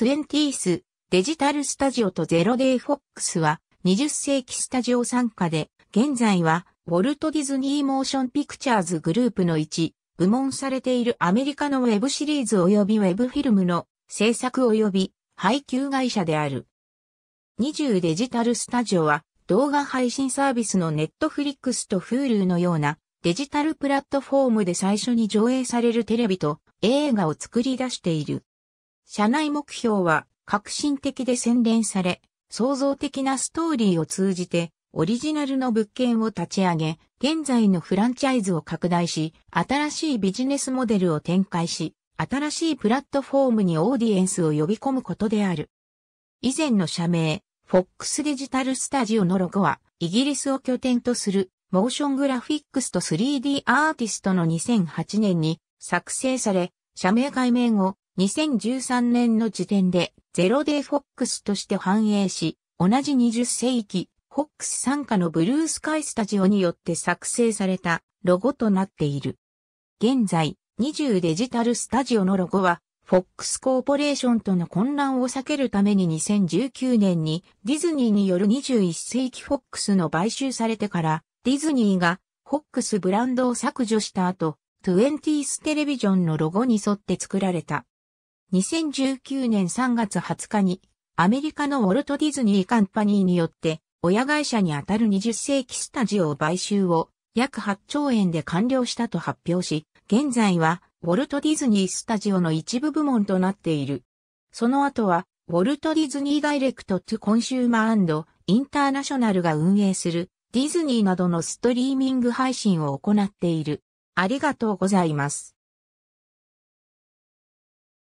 トゥエンティース、デジタルスタジオとゼロデイフォックスは20世紀スタジオ参加で、現在はウォルト・ディズニー・モーション・ピクチャーズグループの1、部門されているアメリカのウェブシリーズ及びウェブフィルムの制作及び配給会社である。20デジタルスタジオは動画配信サービスのネットフリックスと Hulu のようなデジタルプラットフォームで最初に上映されるテレビと映画を作り出している。社内目標は革新的で洗練され、創造的なストーリーを通じて、オリジナルの物件を立ち上げ、現在のフランチャイズを拡大し、新しいビジネスモデルを展開し、新しいプラットフォームにオーディエンスを呼び込むことである。以前の社名、FOX デジタルスタジオのロゴは、イギリスを拠点とする、モーショングラフィックスと 3D アーティストの2008年に作成され、社名改名後、2013年の時点でゼロデーフォックスとして繁栄し、同じ20世紀、フォックス傘下のブルースカイスタジオによって作成されたロゴとなっている。現在、20デジタルスタジオのロゴは、フォックスコーポレーションとの混乱を避けるために2019年にディズニーによる21世紀フォックスの買収されてから、ディズニーがフォックスブランドを削除した後、20ステレビジョンのロゴに沿って作られた2019年3月20日に、アメリカのウォルト・ディズニー・カンパニーによって、親会社にあたる20世紀スタジオ買収を約8兆円で完了したと発表し、現在はウォルト・ディズニー・スタジオの一部部門となっている。その後は、ウォルト・ディズニー・ダイレクト・トゥ・コンシューマーインターナショナルが運営するディズニーなどのストリーミング配信を行っている。ありがとうございます。